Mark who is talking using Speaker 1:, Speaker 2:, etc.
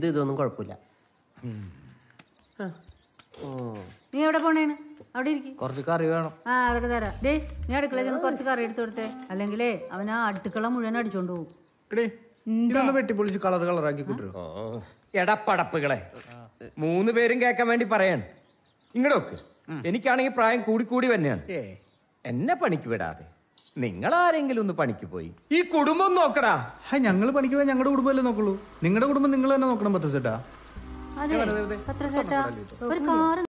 Speaker 1: ഇത് ഇതൊന്നും കുഴപ്പമില്ല
Speaker 2: നീ എവിടെ പോണേണ് അവിടെ ഇരിക്കും
Speaker 3: കുറച്ച് കറി വേണം
Speaker 2: ആ അതൊക്കെ തരാം ഡേ നീ അടുക്കളയിൽ നിന്ന് കുറച്ച് കറി എടുത്തു കൊടുത്തേ അല്ലെങ്കിലേ അവൻ ആ അടുക്കള മുഴുവൻ അടിച്ചോണ്ട് പോകും
Speaker 4: വെട്ടിപ്പൊളിച്ച് കളർ കളറാക്കി കൂട്ടു എടപ്പടപ്പുകളെ മൂന്ന് പേരും കേൾക്കാൻ വേണ്ടി പറയാണ് ഇങ്ങടൊക്കെ എനിക്കാണെങ്കിൽ പ്രായം കൂടി കൂടി തന്നെയാണ് എന്നെ പണിക്ക് വിടാതെ നിങ്ങൾ ആരെങ്കിലും ഒന്ന് പണിക്ക് പോയി ഈ കുടുംബം നോക്കടാ ഹാ ഞങ്ങൾ പണിക്ക് പോയി ഞങ്ങളുടെ കുടുംബമല്ലേ നോക്കുള്ളൂ നിങ്ങളുടെ കുടുംബം നിങ്ങൾ തന്നെ നോക്കണം
Speaker 5: പത്ര ചേട്ടാ ഒരു കാറ്